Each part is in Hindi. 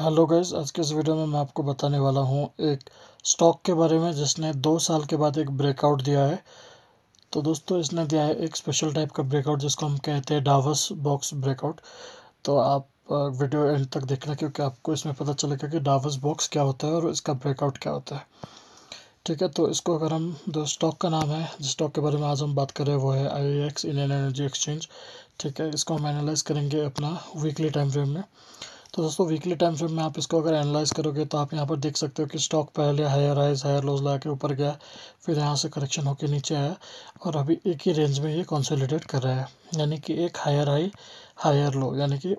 हेलो गाइस आज के इस वीडियो में मैं आपको बताने वाला हूँ एक स्टॉक के बारे में जिसने दो साल के बाद एक ब्रेकआउट दिया है तो दोस्तों इसने दिया है एक स्पेशल टाइप का ब्रेकआउट जिसको हम कहते हैं डावस बॉक्स ब्रेकआउट तो आप वीडियो एंड तक देखना क्योंकि आपको इसमें पता चलेगा कि डावस बॉक्स क्या होता है और इसका ब्रेकआउट क्या होता है ठीक है तो इसको अगर हम जो स्टॉक का नाम है जिस स्टॉक के बारे में आज हम बात करें वो है IEX Indian Energy Exchange ठीक है इसको हम एनालाइज करेंगे अपना वीकली टाइम फ्रेम में तो दोस्तों वीकली टाइम फ्रेम में आप इसको अगर एनालाइज करोगे तो आप यहाँ पर देख सकते हो कि स्टॉक पहले higher rise higher lows low के ऊपर गया फिर यहाँ से करेक्शन होकर नीचे आया और अभी एक ही रेंज में ये कंसोलिडेट कर रहा है यानी कि एक हायर हाई हायर लो यानी कि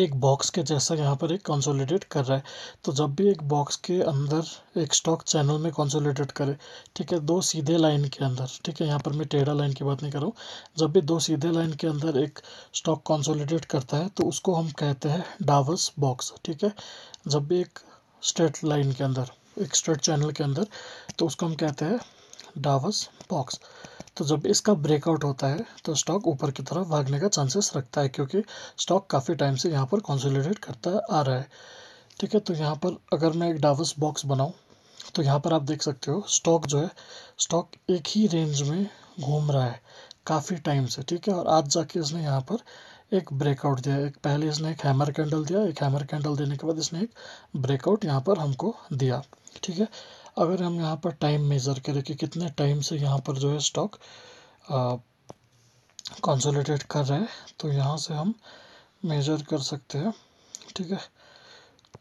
एक बॉक्स के जैसा यहाँ पर एक कंसोलिडेट कर रहा है तो जब भी एक बॉक्स के अंदर एक स्टॉक चैनल में कंसोलिडेट करे ठीक है दो सीधे लाइन के अंदर ठीक है यहाँ पर मैं टेढ़ा लाइन की बात नहीं कर रहा हूँ जब भी दो सीधे लाइन के अंदर एक स्टॉक कंसोलिडेट करता है तो उसको हम कहते हैं डावस बॉक्स ठीक है जब भी एक स्ट्रेट लाइन के अंदर एक स्ट्रेट चैनल के अंदर तो उसको हम कहते हैं डावस बॉक्स तो जब इसका ब्रेकआउट होता है तो स्टॉक ऊपर की तरफ भागने का चांसेस रखता है क्योंकि स्टॉक काफ़ी टाइम से यहाँ पर कॉन्सोलिडेट करता आ रहा है ठीक है तो यहाँ पर अगर मैं एक डावस बॉक्स बनाऊँ तो यहाँ पर आप देख सकते हो स्टॉक जो है स्टॉक एक ही रेंज में घूम रहा है काफ़ी टाइम से ठीक है और आज जाके इसने यहाँ पर एक ब्रेकआउट दिया एक पहले इसने एक हैमर कैंडल दिया एक हैमर कैंडल देने के बाद इसने एक ब्रेकआउट यहाँ पर हमको दिया ठीक है अगर हम यहाँ पर टाइम मेज़र करें कि कितने टाइम से यहाँ पर जो है स्टॉक कंसोलिडेट कर रहे हैं तो यहाँ से हम मेज़र कर सकते हैं ठीक है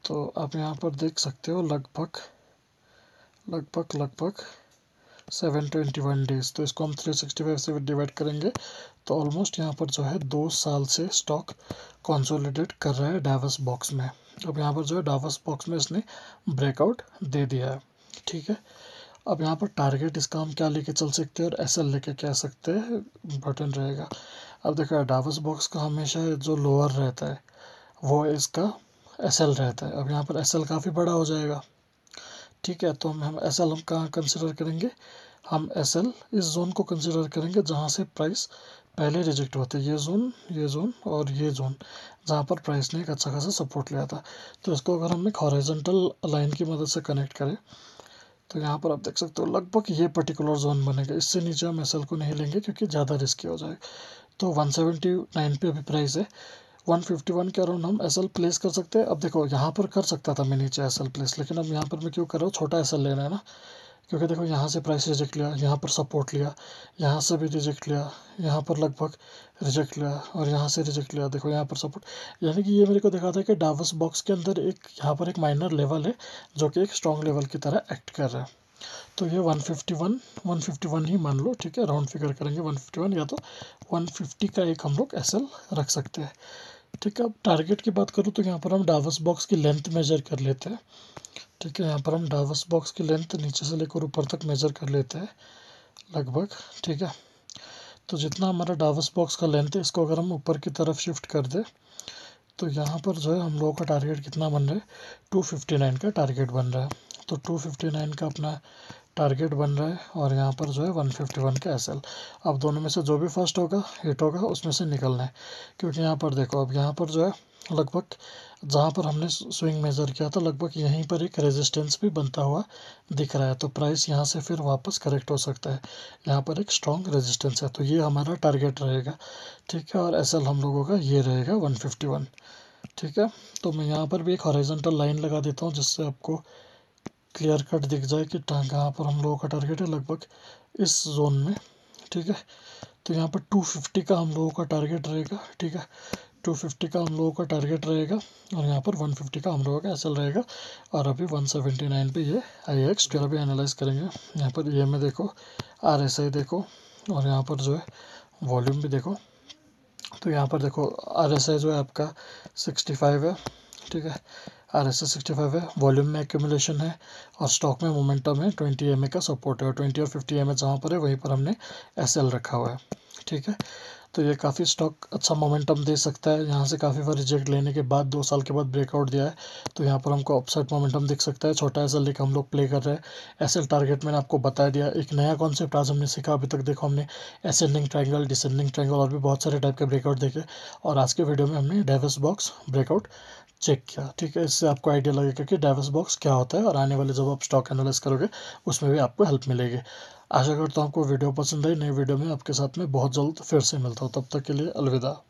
तो आप यहाँ पर देख सकते हो लगभग लगभग लगभग सेवन ट्वेंटी वन डेज़ तो इसको हम थ्री सिक्सटी फाइव से डिवाइड करेंगे तो ऑलमोस्ट यहाँ पर जो है दो साल से स्टॉक कंसोलिडेट कर रहा है डावस बॉक्स में अब यहाँ पर जो है डावस बॉक्स में इसने ब्रेकआउट दे दिया है ठीक है अब यहाँ पर टारगेट इसका हम क्या लेके चल सकते हैं और एस एल लेके कह सकते हैं बटन रहेगा अब देखो एडावस बॉक्स का हमेशा जो लोअर रहता है वो इसका एस एल रहता है अब यहाँ पर एस एल काफ़ी बड़ा हो जाएगा ठीक है तो हम हम एस एल हम कहाँ कंसिडर करेंगे हम एस एल इस जोन को कंसिडर करेंगे जहाँ से प्राइस पहले रिजेक्ट होते ये जोन ये जोन और ये जोन जहाँ पर प्राइस ने एक अच्छा खासा सपोर्ट लिया था तो इसको अगर हम एक हॉरिजेंटल लाइन की मदद से कनेक्ट करें तो यहाँ पर आप देख सकते हो लगभग ये पर्टिकुलर जोन बनेगा इससे नीचे हम एस को नहीं लेंगे क्योंकि ज़्यादा रिस्की हो जाएगा तो 179 पे अभी प्राइस है 151 के अराउंड हम एस प्लेस कर सकते हैं अब देखो यहाँ पर कर सकता था मैं नीचे एस प्लेस लेकिन अब यहाँ पर मैं क्यों कर रहा हूँ छोटा एस लेना है ना क्योंकि देखो यहाँ से प्राइस रिजेक्ट लिया यहाँ पर सपोर्ट लिया यहाँ से भी रिजेक्ट लिया यहाँ पर लगभग रिजेक्ट लिया और यहाँ से रिजेक्ट लिया देखो यहाँ पर सपोर्ट यानी कि ये मेरे को देखा था कि डावस बॉक्स के अंदर एक यहाँ पर एक माइनर लेवल है जो कि एक स्ट्रॉन्ग लेवल की तरह एक्ट कर रहा है तो ये 151 151 ही मान लो ठीक है राउंड फिगर करेंगे 151 या तो 150 का एक हम लोग एस रख सकते हैं ठीक है अब टारगेट की बात करूँ तो यहाँ पर हम डावस बॉक्स की लेंथ मेजर कर लेते हैं ठीक है यहाँ पर हम डावस बॉक्स की लेंथ नीचे से लेकर ऊपर तक मेज़र कर लेते हैं लगभग ठीक है तो जितना हमारा डावस बॉक्स का लेंथ है इसको अगर हम ऊपर की तरफ शिफ्ट कर दें तो यहाँ पर जो है हम लोगों का टारगेट कितना बन रहा है टू फिफ्टी नाइन का टारगेट बन रहा है तो टू फिफ्टी नाइन का अपना टारगेट बन रहा है और यहाँ पर जो है वन फिफ्टी वन का एस अब दोनों में से जो भी फर्स्ट होगा हिट होगा उसमें से निकलना है क्योंकि यहाँ पर देखो अब यहाँ पर जो है लगभग जहाँ पर हमने स्विंग मेज़र किया था लगभग यहीं पर एक रेजिस्टेंस भी बनता हुआ दिख रहा है तो प्राइस यहाँ से फिर वापस करेक्ट हो सकता है यहाँ पर एक स्ट्रॉन्ग रेजिस्टेंस है तो ये हमारा टारगेट रहेगा ठीक है और एस हम लोगों का ये रहेगा वन फिफ्टी वन ठीक है तो मैं यहाँ पर भी एक हॉरिजेंटल लाइन लगा देता हूँ जिससे आपको क्लियर कट दिख जाए कि कहाँ पर हम लोगों का टारगेट है लगभग इस जोन में ठीक है तो यहाँ पर 250 का हम लोगों का टारगेट रहेगा ठीक है टू फिफ्टी का हम लोगों का टारगेट रहेगा और यहाँ पर वन फिफ्टी का हम लोगों का एसल रहेगा और अभी वन सेवेंटी नाइन पर ये आई एक्स ट्वेल्व अभी एनालाइज करेंगे यहाँ पर ई एम ए देखो आर एस आई देखो और यहाँ पर जो है वॉल्यूम भी देखो तो यहाँ पर देखो आर एस आई जो है आपका सिक्सटी फाइव है ठीक है R S S sixty five है वॉल्यूम में एक्यूमुलेशन है और स्टॉक में मोमेंटम है ट्वेंटी एम का सपोर्ट है और ट्वेंटी और फिफ्टी एम जहाँ पर है वहीं पर हमने एस एल रखा हुआ है ठीक है तो ये काफ़ी स्टॉक अच्छा मोमेंटम दे सकता है यहाँ से काफ़ी बार रिजेक्ट लेने के बाद दो साल के बाद ब्रेकआउट दिया है तो यहाँ पर हमको अपसाइड मोमेंटम दिख सकता है छोटा एस एल हम लोग प्ले कर रहे हैं एस एल टारगेट मैंने आपको बता दिया एक नया कॉन्सेप्ट आज हमने सीखा अभी तक देखो हमने एसेंडिंग ट्राइंगल डिसेंडिंग ट्राइंगल और भी बहुत सारे टाइप के ब्रेकआउट देखे और आज के वीडियो में हमने डेवस बॉक्स ब्रेकआउट चेक किया ठीक है इससे आपको आइडिया लगेगा कि डाइवर्स बॉक्स क्या होता है और आने वाले जब आप स्टॉक एनालाइज करोगे उसमें भी आपको हेल्प मिलेगी आशा करता हूँ आपको वीडियो पसंद आई नई वीडियो में आपके साथ में बहुत जल्द फिर से मिलता हूँ तब तक के लिए अलविदा